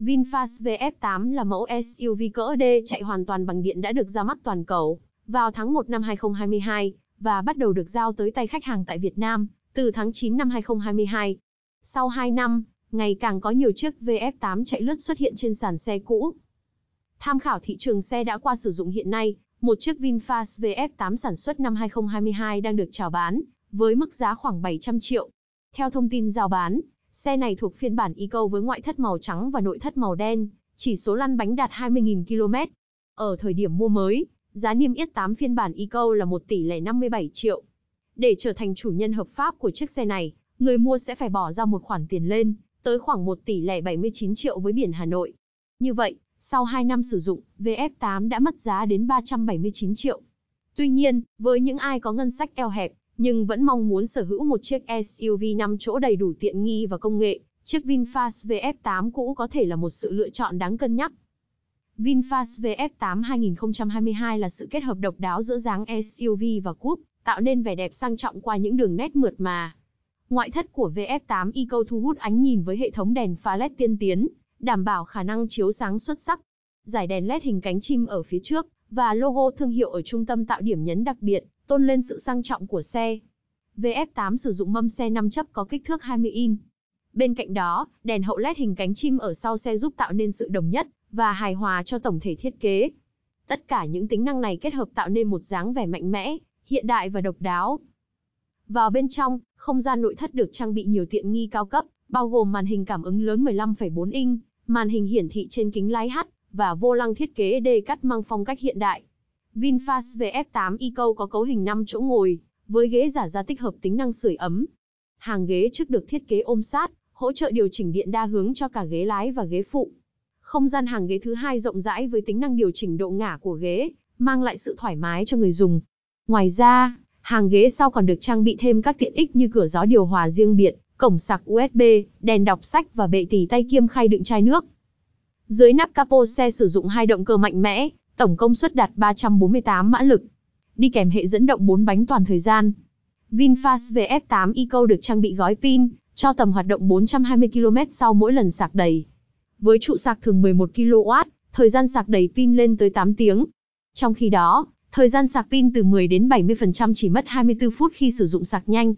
VinFast VF8 là mẫu SUV cỡ D chạy hoàn toàn bằng điện đã được ra mắt toàn cầu vào tháng 1 năm 2022 và bắt đầu được giao tới tay khách hàng tại Việt Nam từ tháng 9 năm 2022. Sau 2 năm, ngày càng có nhiều chiếc VF8 chạy lướt xuất hiện trên sàn xe cũ. Tham khảo thị trường xe đã qua sử dụng hiện nay, một chiếc VinFast VF8 sản xuất năm 2022 đang được chào bán với mức giá khoảng 700 triệu. Theo thông tin giao bán, Xe này thuộc phiên bản Eco với ngoại thất màu trắng và nội thất màu đen, chỉ số lăn bánh đạt 20.000 km. Ở thời điểm mua mới, giá niêm yết 8 phiên bản Eco là 1 tỷ lẻ 57 triệu. Để trở thành chủ nhân hợp pháp của chiếc xe này, người mua sẽ phải bỏ ra một khoản tiền lên, tới khoảng 1 tỷ lẻ 79 triệu với biển Hà Nội. Như vậy, sau 2 năm sử dụng, VF8 đã mất giá đến 379 triệu. Tuy nhiên, với những ai có ngân sách eo hẹp nhưng vẫn mong muốn sở hữu một chiếc SUV 5 chỗ đầy đủ tiện nghi và công nghệ, chiếc VinFast VF8 cũ có thể là một sự lựa chọn đáng cân nhắc. VinFast VF8 2022 là sự kết hợp độc đáo giữa dáng SUV và coupe, tạo nên vẻ đẹp sang trọng qua những đường nét mượt mà. Ngoại thất của VF8 Eco thu hút ánh nhìn với hệ thống đèn pha LED tiên tiến, đảm bảo khả năng chiếu sáng xuất sắc. Giải đèn LED hình cánh chim ở phía trước và logo thương hiệu ở trung tâm tạo điểm nhấn đặc biệt, tôn lên sự sang trọng của xe. VF8 sử dụng mâm xe 5 chấp có kích thước 20 in. Bên cạnh đó, đèn hậu LED hình cánh chim ở sau xe giúp tạo nên sự đồng nhất và hài hòa cho tổng thể thiết kế. Tất cả những tính năng này kết hợp tạo nên một dáng vẻ mạnh mẽ, hiện đại và độc đáo. Vào bên trong, không gian nội thất được trang bị nhiều tiện nghi cao cấp, bao gồm màn hình cảm ứng lớn 15,4 inch, màn hình hiển thị trên kính lái H và vô lăng thiết kế đê cắt mang phong cách hiện đại. VinFast VF8 Eco có cấu hình 5 chỗ ngồi, với ghế giả da tích hợp tính năng sưởi ấm. Hàng ghế trước được thiết kế ôm sát, hỗ trợ điều chỉnh điện đa hướng cho cả ghế lái và ghế phụ. Không gian hàng ghế thứ hai rộng rãi với tính năng điều chỉnh độ ngả của ghế, mang lại sự thoải mái cho người dùng. Ngoài ra, hàng ghế sau còn được trang bị thêm các tiện ích như cửa gió điều hòa riêng biệt, cổng sạc USB, đèn đọc sách và bệ tỳ tay kiêm khay đựng chai nước. Dưới nắp capo xe sử dụng hai động cơ mạnh mẽ, tổng công suất đạt 348 mã lực. Đi kèm hệ dẫn động 4 bánh toàn thời gian. VinFast VF8 Eco được trang bị gói pin, cho tầm hoạt động 420 km sau mỗi lần sạc đầy. Với trụ sạc thường 11 kW, thời gian sạc đầy pin lên tới 8 tiếng. Trong khi đó, thời gian sạc pin từ 10 đến 70% chỉ mất 24 phút khi sử dụng sạc nhanh.